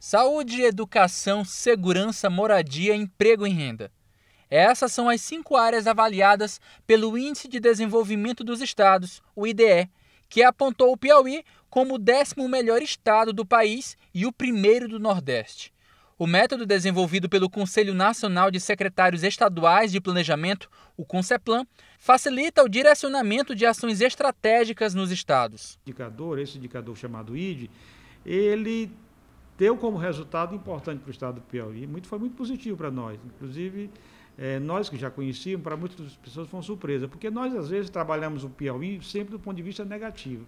Saúde, educação, segurança, moradia, emprego e renda. Essas são as cinco áreas avaliadas pelo Índice de Desenvolvimento dos Estados, o IDE, que apontou o Piauí como o décimo melhor estado do país e o primeiro do Nordeste. O método desenvolvido pelo Conselho Nacional de Secretários Estaduais de Planejamento, o CONCEPLAN, facilita o direcionamento de ações estratégicas nos estados. Indicador, esse indicador chamado ID, ele deu como resultado importante para o estado do Piauí. Muito, foi muito positivo para nós. Inclusive, é, nós que já conhecíamos, para muitas pessoas foi uma surpresa, porque nós, às vezes, trabalhamos o Piauí sempre do ponto de vista negativo.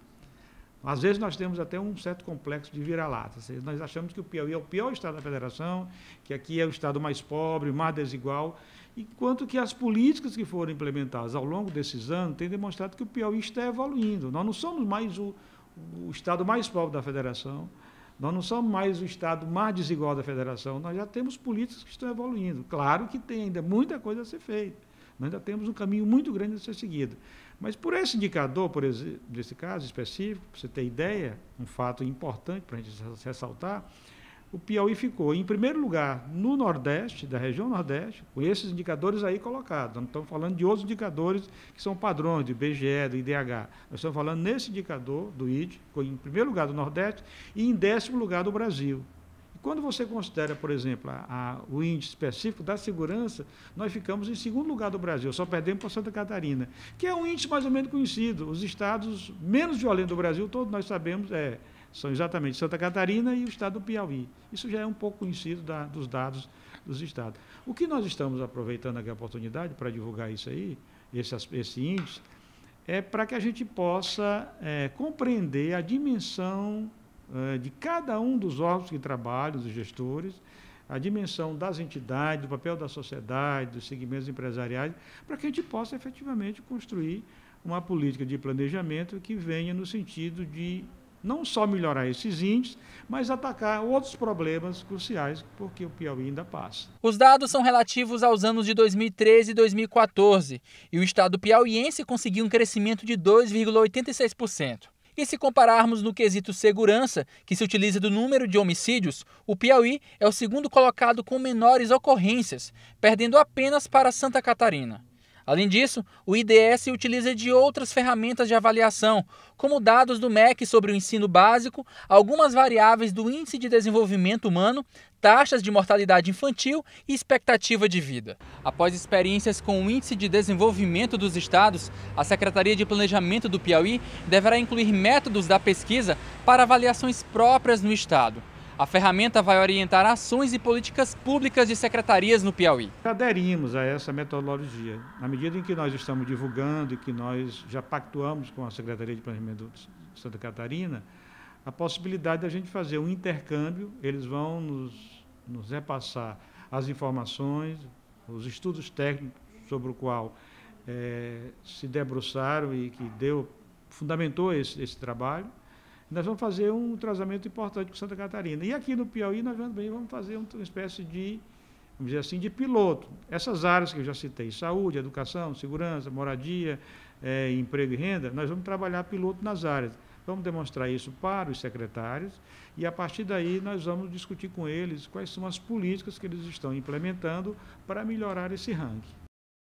Às vezes nós temos até um certo complexo de vira-lata. Nós achamos que o Piauí é o pior estado da federação, que aqui é o estado mais pobre, mais desigual, enquanto que as políticas que foram implementadas ao longo desses anos têm demonstrado que o Piauí está evoluindo. Nós não somos mais o, o estado mais pobre da federação, nós não somos mais o Estado mais desigual da federação, nós já temos políticas que estão evoluindo. Claro que tem ainda muita coisa a ser feita, nós ainda temos um caminho muito grande a ser seguido. Mas por esse indicador, por esse, nesse caso específico, para você ter ideia, um fato importante para a gente ressaltar, o Piauí ficou em primeiro lugar no Nordeste, da região Nordeste, com esses indicadores aí colocados. Não estamos falando de outros indicadores que são padrões, do BGE, do IDH. Nós estamos falando nesse indicador do ID, ficou em primeiro lugar do Nordeste e em décimo lugar do Brasil. E quando você considera, por exemplo, a, a, o índice específico da segurança, nós ficamos em segundo lugar do Brasil, só perdemos para Santa Catarina, que é um índice mais ou menos conhecido. Os estados menos violentos do Brasil, todos nós sabemos, é são exatamente Santa Catarina e o estado do Piauí. Isso já é um pouco conhecido da, dos dados dos estados. O que nós estamos aproveitando aqui a oportunidade para divulgar isso aí, esse, esse índice, é para que a gente possa é, compreender a dimensão é, de cada um dos órgãos que trabalham, dos gestores, a dimensão das entidades, do papel da sociedade, dos segmentos empresariais, para que a gente possa efetivamente construir uma política de planejamento que venha no sentido de não só melhorar esses índices, mas atacar outros problemas cruciais porque o Piauí ainda passa. Os dados são relativos aos anos de 2013 e 2014, e o estado piauiense conseguiu um crescimento de 2,86%. E se compararmos no quesito segurança, que se utiliza do número de homicídios, o Piauí é o segundo colocado com menores ocorrências, perdendo apenas para Santa Catarina. Além disso, o IDS utiliza de outras ferramentas de avaliação, como dados do MEC sobre o ensino básico, algumas variáveis do Índice de Desenvolvimento Humano, taxas de mortalidade infantil e expectativa de vida. Após experiências com o Índice de Desenvolvimento dos Estados, a Secretaria de Planejamento do Piauí deverá incluir métodos da pesquisa para avaliações próprias no Estado. A ferramenta vai orientar ações e políticas públicas de secretarias no Piauí. Aderimos a essa metodologia. Na medida em que nós estamos divulgando e que nós já pactuamos com a Secretaria de Planejamento de Santa Catarina, a possibilidade da gente fazer um intercâmbio, eles vão nos, nos repassar as informações, os estudos técnicos sobre o qual é, se debruçaram e que deu, fundamentou esse, esse trabalho nós vamos fazer um tratamento importante com Santa Catarina. E aqui no Piauí nós também vamos fazer uma espécie de, vamos dizer assim, de piloto. Essas áreas que eu já citei, saúde, educação, segurança, moradia, é, emprego e renda, nós vamos trabalhar piloto nas áreas. Vamos demonstrar isso para os secretários e, a partir daí, nós vamos discutir com eles quais são as políticas que eles estão implementando para melhorar esse ranking.